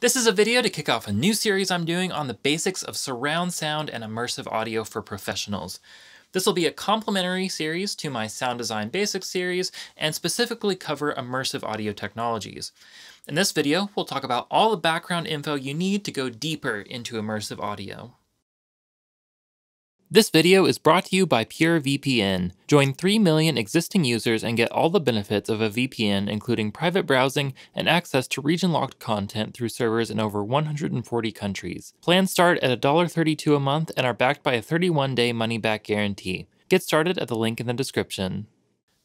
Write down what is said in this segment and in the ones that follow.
This is a video to kick off a new series I'm doing on the basics of surround sound and immersive audio for professionals. This will be a complementary series to my Sound Design Basics series and specifically cover immersive audio technologies. In this video, we'll talk about all the background info you need to go deeper into immersive audio. This video is brought to you by PureVPN. Join 3 million existing users and get all the benefits of a VPN, including private browsing and access to region locked content through servers in over 140 countries. Plans start at $1.32 a month and are backed by a 31 day money back guarantee. Get started at the link in the description.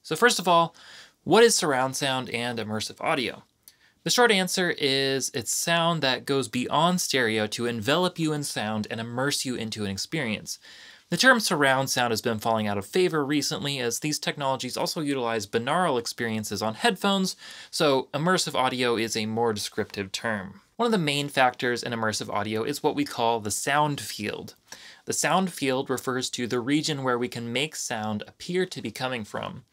So, first of all, what is surround sound and immersive audio? The short answer is it's sound that goes beyond stereo to envelop you in sound and immerse you into an experience. The term surround sound has been falling out of favor recently as these technologies also utilize binaural experiences on headphones, so immersive audio is a more descriptive term. One of the main factors in immersive audio is what we call the sound field. The sound field refers to the region where we can make sound appear to be coming from.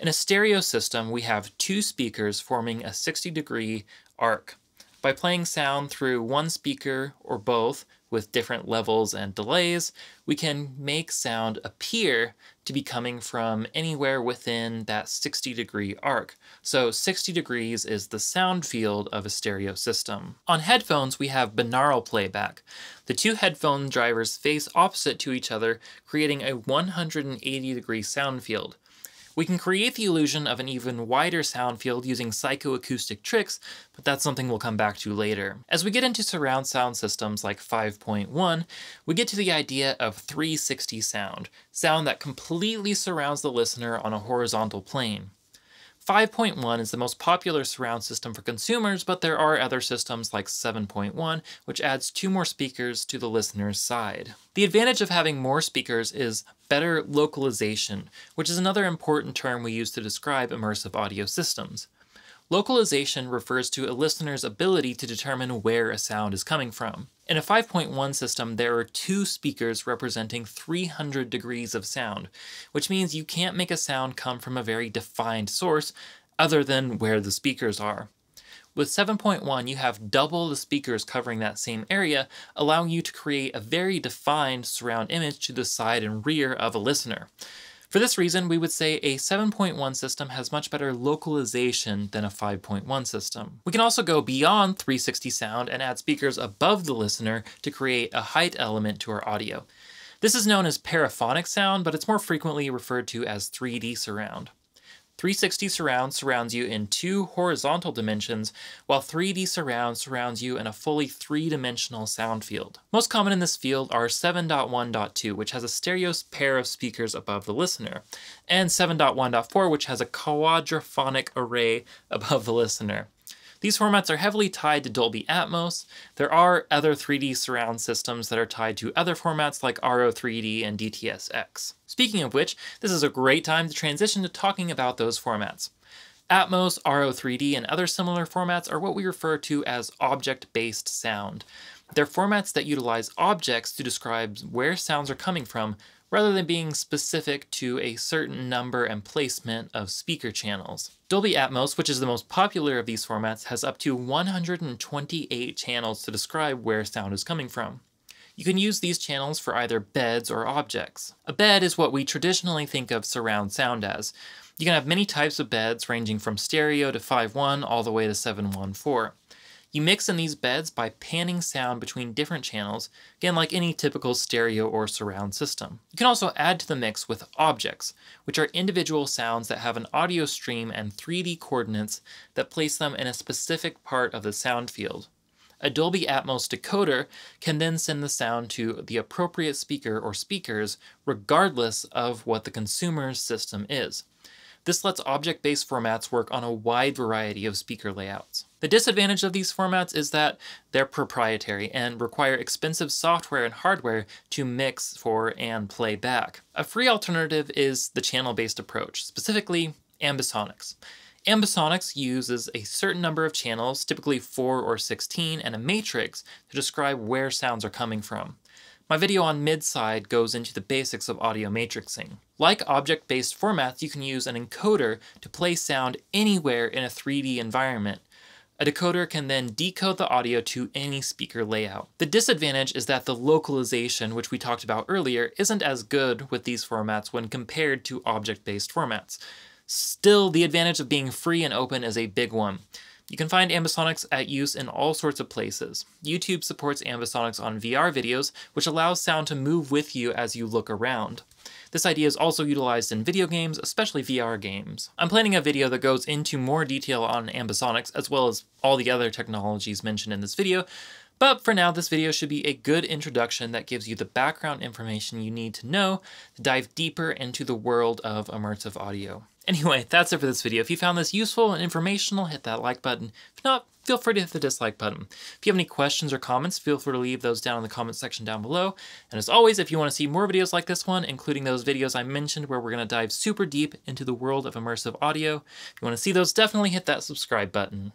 In a stereo system, we have two speakers forming a 60 degree arc. By playing sound through one speaker or both, with different levels and delays, we can make sound appear to be coming from anywhere within that 60 degree arc. So 60 degrees is the sound field of a stereo system. On headphones, we have binaural playback. The two headphone drivers face opposite to each other, creating a 180 degree sound field. We can create the illusion of an even wider sound field using psychoacoustic tricks, but that's something we'll come back to later. As we get into surround sound systems like 5.1, we get to the idea of 360 sound, sound that completely surrounds the listener on a horizontal plane. 5.1 is the most popular surround system for consumers, but there are other systems like 7.1, which adds two more speakers to the listener's side. The advantage of having more speakers is better localization, which is another important term we use to describe immersive audio systems. Localization refers to a listener's ability to determine where a sound is coming from. In a 5.1 system, there are two speakers representing 300 degrees of sound, which means you can't make a sound come from a very defined source other than where the speakers are. With 7.1, you have double the speakers covering that same area, allowing you to create a very defined surround image to the side and rear of a listener. For this reason, we would say a 7.1 system has much better localization than a 5.1 system. We can also go beyond 360 sound and add speakers above the listener to create a height element to our audio. This is known as paraphonic sound, but it's more frequently referred to as 3D surround. 360 surround surrounds you in two horizontal dimensions, while 3D surround surrounds you in a fully three-dimensional sound field. Most common in this field are 7.1.2, which has a stereo pair of speakers above the listener, and 7.1.4, which has a quadraphonic array above the listener. These formats are heavily tied to Dolby Atmos. There are other 3D surround systems that are tied to other formats like RO3D and DTS:x. Speaking of which, this is a great time to transition to talking about those formats. Atmos, RO3D, and other similar formats are what we refer to as object-based sound. They're formats that utilize objects to describe where sounds are coming from rather than being specific to a certain number and placement of speaker channels. Dolby Atmos, which is the most popular of these formats, has up to 128 channels to describe where sound is coming from. You can use these channels for either beds or objects. A bed is what we traditionally think of surround sound as. You can have many types of beds ranging from stereo to 5.1 all the way to 7.1.4. You mix in these beds by panning sound between different channels, again like any typical stereo or surround system. You can also add to the mix with objects, which are individual sounds that have an audio stream and 3D coordinates that place them in a specific part of the sound field. A Dolby Atmos decoder can then send the sound to the appropriate speaker or speakers, regardless of what the consumer's system is. This lets object-based formats work on a wide variety of speaker layouts. The disadvantage of these formats is that they're proprietary and require expensive software and hardware to mix for and play back. A free alternative is the channel-based approach, specifically Ambisonics. Ambisonics uses a certain number of channels, typically 4 or 16, and a matrix to describe where sounds are coming from. My video on mid-side goes into the basics of audio matrixing. Like object-based formats, you can use an encoder to play sound anywhere in a 3D environment, a decoder can then decode the audio to any speaker layout. The disadvantage is that the localization, which we talked about earlier, isn't as good with these formats when compared to object-based formats. Still, the advantage of being free and open is a big one. You can find ambisonics at use in all sorts of places. YouTube supports ambisonics on VR videos, which allows sound to move with you as you look around. This idea is also utilized in video games, especially VR games. I'm planning a video that goes into more detail on ambisonics as well as all the other technologies mentioned in this video, but for now, this video should be a good introduction that gives you the background information you need to know to dive deeper into the world of immersive audio. Anyway, that's it for this video. If you found this useful and informational, hit that like button. If not, feel free to hit the dislike button. If you have any questions or comments, feel free to leave those down in the comment section down below. And as always, if you want to see more videos like this one, including those videos I mentioned where we're going to dive super deep into the world of immersive audio, if you want to see those, definitely hit that subscribe button.